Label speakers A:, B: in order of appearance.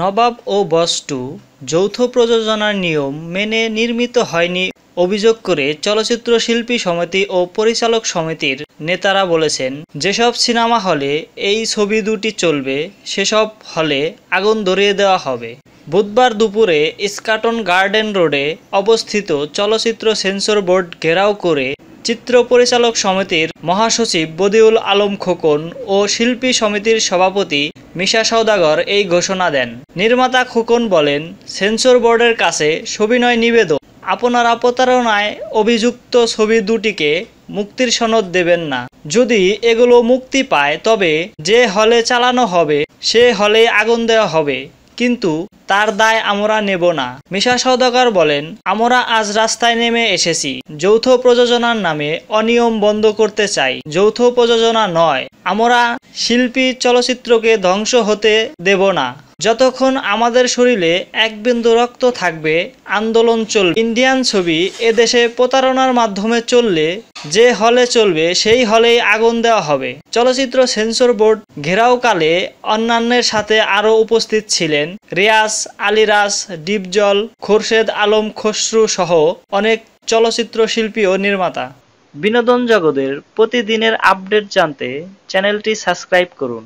A: নবাব ও বস্টু যৌথ প্রযোজনার নিয়ম মেনে নির্মিত হয়নি অভিযোগ করে চলচ্চিত্র শিল্পী সমিতি ও পরিচালক সমিতির নেতারা বলেছেন যেসব সিনেমা হলে এই ছবি দুটি চলবে সেসব হলে আগুন ধরিয়ে দেওয়া হবে বুধবার দুপুরে স্কাটন গার্ডেন রোডে অবস্থিত চলচ্চিত্র সেন্সর বোর্ড ঘেরাও করে চিত্র পরিচালক সমিতির মহাসচিব বদিউল আলম খোকন ও শিল্পী সমিতির সভাপতি মিশা সৌদাগর এই ঘোষণা দেন নির্মাতা খোকন বলেন সেন্সর বোর্ডের কাছে সবিনয় নিবেদন আপনারা প্রতারণায় অভিযুক্ত ছবি দুটিকে মুক্তির সনদ দেবেন না যদি এগুলো মুক্তি পায় তবে যে হলে চালানো হবে সে হলে আগুন দেওয়া হবে কিন্তু তার দায় আমরা নেব না মিশা সদাগর বলেন আমরা আজ রাস্তায় নেমে এসেছি যৌথ প্রযোজনার নামে অনিয়ম বন্ধ করতে চাই যৌথ প্রযোজনা নয় আমরা শিল্পী চলচ্চিত্রকে ধ্বংস হতে দেব না যতক্ষণ আমাদের শরীরে এক বিন্দু রক্ত থাকবে আন্দোলন চলবে ইন্ডিয়ান ছবি এদেশে প্রতারণার মাধ্যমে চললে যে হলে চলবে সেই হলেই আগুন দেওয়া হবে চলচ্চিত্র সেন্সর বোর্ড ঘেরাওকালে অন্যান্যের সাথে আরও উপস্থিত ছিলেন রিয়াস আলিরাজ ডিপজল খোরশেদ আলম খসরু সহ অনেক চলচ্চিত্র শিল্পী ও নির্মাতা বিনোদন জগতের প্রতিদিনের আপডেট জানতে চ্যানেলটি সাবস্ক্রাইব করুন